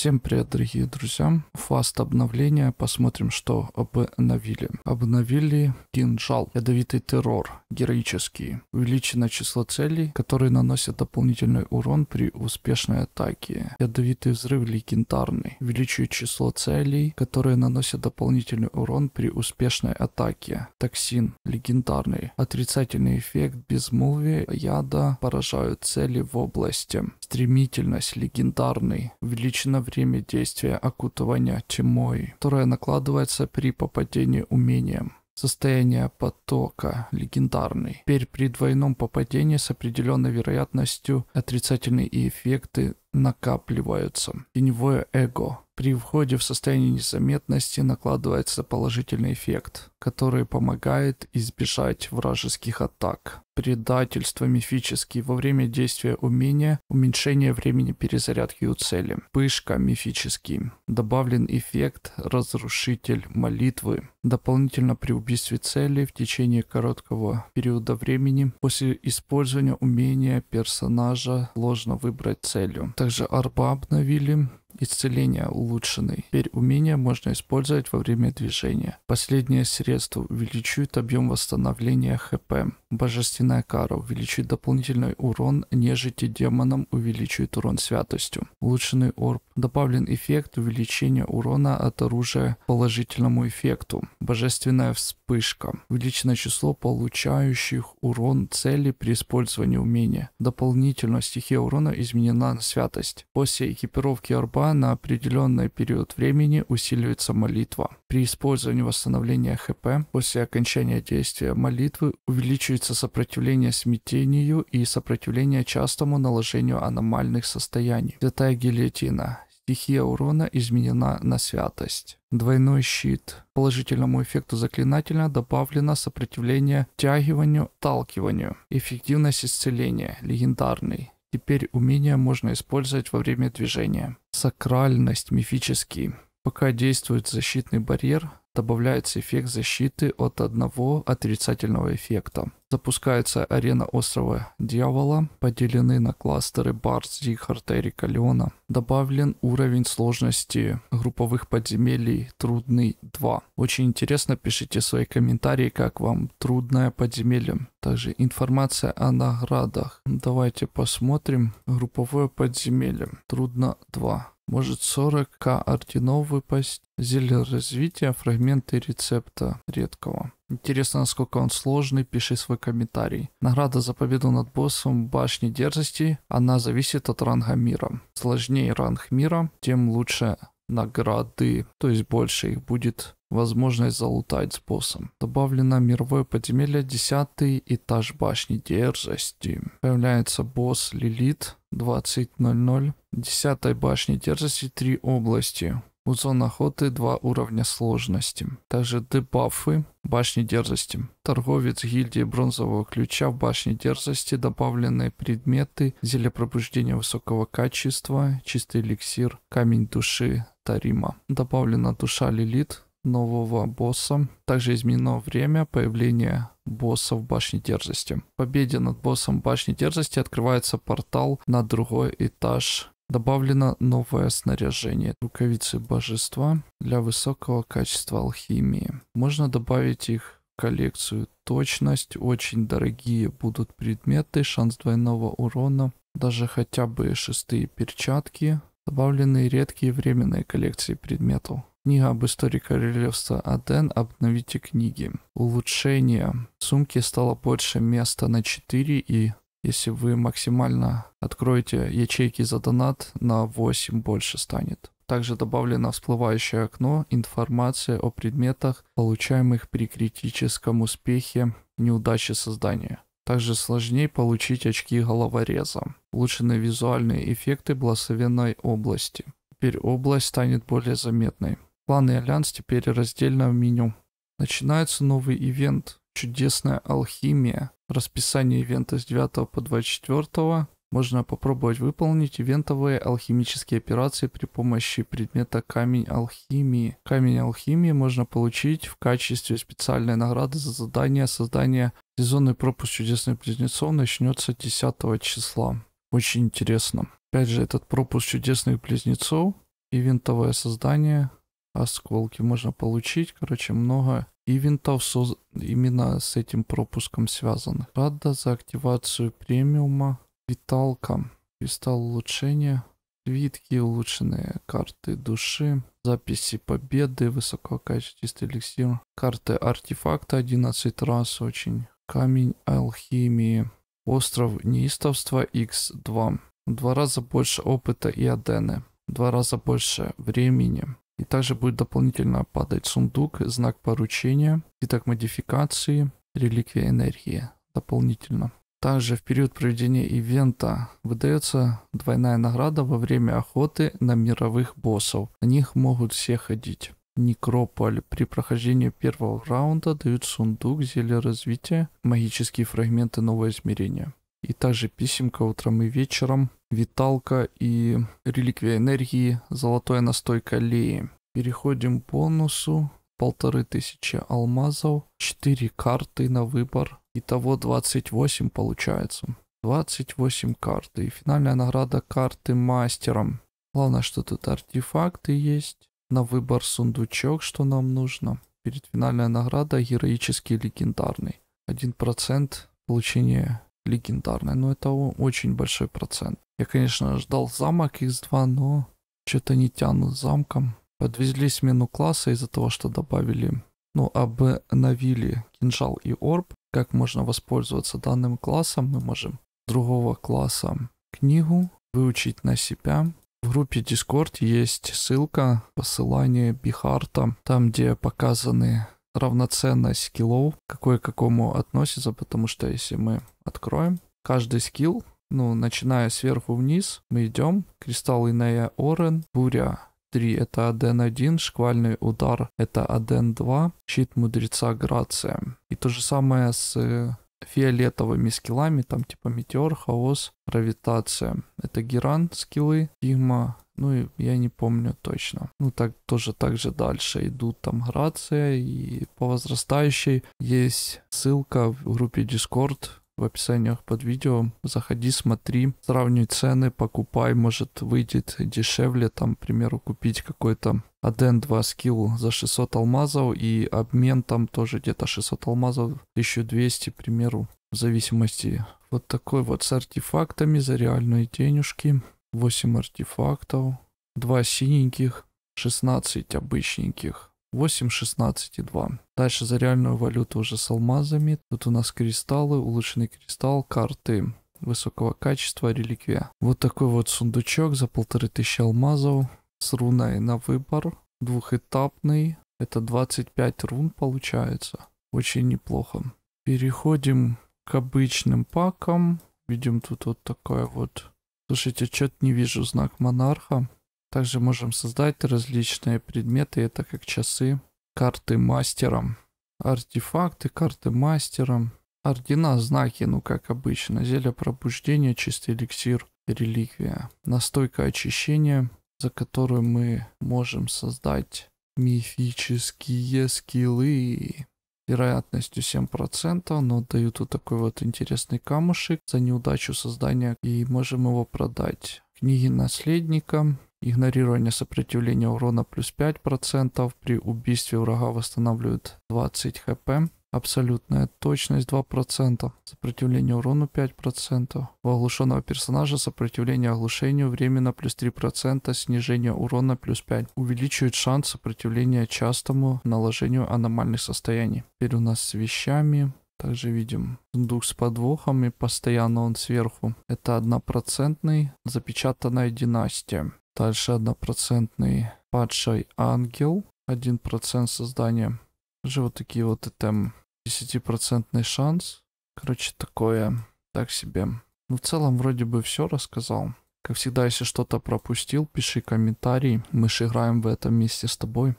Всем привет, дорогие друзья. Фаст обновления. Посмотрим, что обновили. Обновили кинжал. Ядовитый террор. Героический. Увеличено число целей, которые наносят дополнительный урон при успешной атаке. Ядовитый взрыв легендарный. Увеличивает число целей, которые наносят дополнительный урон при успешной атаке. Токсин. Легендарный. Отрицательный эффект безмолвие яда поражают цели в области. Стремительность. Легендарный. Увеличено время время действия окутывания тьмой, которое накладывается при попадении умением. Состояние потока легендарный. Теперь при двойном попадении с определенной вероятностью отрицательные эффекты накапливаются. Теневое эго при входе в состояние незаметности накладывается положительный эффект, который помогает избежать вражеских атак. Предательство мифический во время действия умения, уменьшение времени перезарядки у цели. Пышка мифический. Добавлен эффект разрушитель молитвы. Дополнительно при убийстве цели в течение короткого периода времени после использования умения персонажа сложно выбрать целью. Также арба обновили исцеления улучшенный. Теперь умение можно использовать во время движения. Последнее средство увеличивает объем восстановления ХП. Божественная кара увеличивает дополнительный урон нежити демонам, увеличивает урон святостью. Улучшенный орб. Добавлен эффект увеличения урона от оружия положительному эффекту. Божественная вспышка. увеличено число получающих урон цели при использовании умения. Дополнительно стихия урона изменена на святость. После экипировки орба на определенный период времени усиливается молитва. При использовании восстановления ХП после окончания действия молитвы увеличивается улица сопротивления смятению и сопротивление частому наложению аномальных состояний. Святая гильотина. Стихия урона изменена на святость. Двойной щит. Положительному эффекту заклинателя добавлено сопротивление тягиванию, талкиванию. Эффективность исцеления. Легендарный. Теперь умение можно использовать во время движения. Сакральность мифический. Пока действует защитный барьер, добавляется эффект защиты от одного отрицательного эффекта. Запускается арена острова Дьявола, поделены на кластеры Барс, Зихарта и Рикалиона. Добавлен уровень сложности групповых подземелий трудный 2. Очень интересно, пишите свои комментарии, как вам трудное подземелье. Также информация о наградах. Давайте посмотрим. Групповое подземелье. Трудно 2 может 40к орденов выпасть. Зелье развития, фрагменты рецепта редкого. Интересно, насколько он сложный, пиши свой комментарий. Награда за победу над боссом башни дерзости, она зависит от ранга мира. Сложнее ранг мира, тем лучше награды, то есть больше их будет возможность залутать боссом. Добавлено мировое подземелье, 10 этаж башни дерзости. Появляется босс Лилит 20.00, 10 башни дерзости, 3 области. У зон охоты 2 уровня сложности. Также дебафы башни дерзости. Торговец гильдии бронзового ключа в башне дерзости добавлены предметы, зелье пробуждения высокого качества, чистый эликсир, камень души неповторимо. Добавлена душа Лилит, нового босса. Также изменено время появления босса в башне дерзости. В победе над боссом башни дерзости открывается портал на другой этаж. Добавлено новое снаряжение. Рукавицы божества для высокого качества алхимии. Можно добавить их в коллекцию. Точность, очень дорогие будут предметы, шанс двойного урона, даже хотя бы шестые перчатки, Добавлены редкие временные коллекции предметов. Книга об истории королевства Аден. Обновите книги. Улучшение. Сумки стало больше места на 4 и если вы максимально откроете ячейки за донат, на 8 больше станет. Также добавлено всплывающее окно, информация о предметах, получаемых при критическом успехе неудачи создания. Также сложнее получить очки головореза. Улучшены визуальные эффекты благословенной области. Теперь область станет более заметной. Планы и Альянс теперь раздельно в меню. Начинается новый ивент «Чудесная алхимия». Расписание ивента с 9 по 24 можно попробовать выполнить вентовые алхимические операции при помощи предмета камень алхимии. Камень алхимии можно получить в качестве специальной награды за задание создания сезонный пропуск чудесных близнецов начнется 10 числа. Очень интересно. Опять же, этот пропуск чудесных близнецов, и ивентовое создание, осколки можно получить. Короче, много ивентов соз... именно с этим пропуском связанных. Рада за активацию премиума. Виталка. Кристалл улучшения. Свитки, улучшенные карты души, записи победы, высококачественный эликсир, карты артефакта 11 раз очень, камень алхимии, остров неистовства x2, два раза больше опыта и адены, два раза больше времени. И также будет дополнительно падать сундук, знак поручения, итак модификации, реликвия энергии дополнительно. Также в период проведения ивента выдается двойная награда во время охоты на мировых боссов. На них могут все ходить. Некрополь. При прохождении первого раунда дают сундук, зелье развития, магические фрагменты нового измерения. И также писемка утром и вечером, виталка и реликвия энергии, золотая настойка леи. Переходим к бонусу. Полторы тысячи алмазов, четыре карты на выбор, Итого 28 получается. 28 карт. И финальная награда карты мастером. Главное, что тут артефакты есть. На выбор сундучок, что нам нужно. Перед финальная награда героический легендарный. 1% получения легендарной. Но ну, это очень большой процент. Я, конечно, ждал замок X2, но что-то не тянут замком. Подвезли смену класса из-за того, что добавили, ну, обновили кинжал и орб как можно воспользоваться данным классом, мы можем другого класса книгу выучить на себя. В группе Discord есть ссылка, посылание Бихарта, там, где показаны равноценность скиллов, какой к какому относится, потому что если мы откроем каждый скилл, ну, начиная сверху вниз, мы идем, кристалл Инея Орен, буря, 3 это аден 1, шквальный удар это аден 2, щит мудреца грация. И то же самое с э, фиолетовыми скиллами, там типа метеор, хаос, гравитация. Это геран скиллы, фигма, ну и я не помню точно. Ну так тоже так же дальше идут там грация и по возрастающей есть ссылка в группе Discord, в описаниях под видео. Заходи, смотри, сравнивай цены, покупай, может выйдет дешевле, там, к примеру, купить какой-то Аден 2 скилл за 600 алмазов и обмен там тоже где-то 600 алмазов, 1200, к примеру, в зависимости. Вот такой вот с артефактами за реальные денежки. 8 артефактов, 2 синеньких, 16 обычненьких. 8,16,2. Дальше за реальную валюту уже с алмазами. Тут у нас кристаллы, улучшенный кристалл, карты высокого качества, реликвия. Вот такой вот сундучок за 1500 алмазов с руной на выбор. Двухэтапный. Это 25 рун получается. Очень неплохо. Переходим к обычным пакам. Видим тут вот такое вот. Слушайте, что-то не вижу знак монарха. Также можем создать различные предметы, это как часы, карты мастером, артефакты, карты мастером, ордена, знаки, ну как обычно, зелье пробуждения, чистый эликсир, реликвия, настойка очищения, за которую мы можем создать мифические скиллы вероятностью 7%, но дают вот такой вот интересный камушек за неудачу создания и можем его продать. Книги наследника, Игнорирование сопротивления урона плюс 5%. При убийстве врага восстанавливают 20 хп. Абсолютная точность 2%. Сопротивление урону 5%. У оглушенного персонажа сопротивление оглушению временно плюс 3%. Снижение урона плюс 5. Увеличивает шанс сопротивления частому наложению аномальных состояний. Теперь у нас с вещами. Также видим сундук с подвохами постоянно он сверху. Это однопроцентный запечатанная династия. Дальше однопроцентный падший ангел. 1% создания. же вот такие вот этем 10% шанс. Короче, такое так себе. Ну, в целом, вроде бы все рассказал. Как всегда, если что-то пропустил, пиши комментарий. Мы же играем в этом месте с тобой.